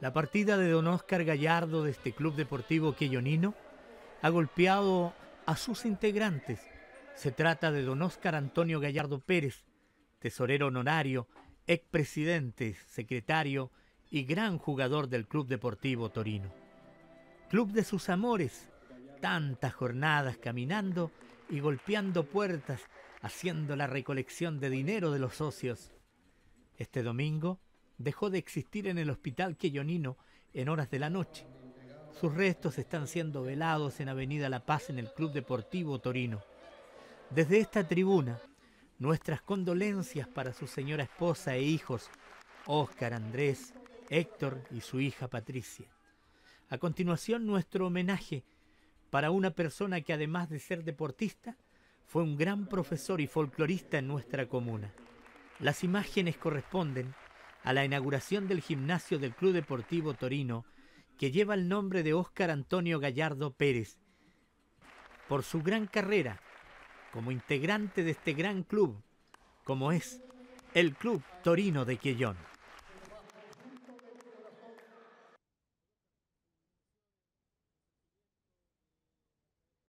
La partida de don Oscar Gallardo de este club deportivo quellonino ha golpeado a sus integrantes. Se trata de don Oscar Antonio Gallardo Pérez, tesorero honorario, presidente, secretario y gran jugador del Club Deportivo Torino. Club de sus amores, tantas jornadas caminando y golpeando puertas, haciendo la recolección de dinero de los socios. Este domingo, dejó de existir en el hospital Quellonino en horas de la noche. Sus restos están siendo velados en Avenida La Paz en el Club Deportivo Torino. Desde esta tribuna, nuestras condolencias para su señora esposa e hijos, Óscar, Andrés, Héctor y su hija Patricia. A continuación, nuestro homenaje para una persona que además de ser deportista, fue un gran profesor y folclorista en nuestra comuna. Las imágenes corresponden a la inauguración del gimnasio del Club Deportivo Torino, que lleva el nombre de Óscar Antonio Gallardo Pérez, por su gran carrera como integrante de este gran club, como es el Club Torino de Quillón".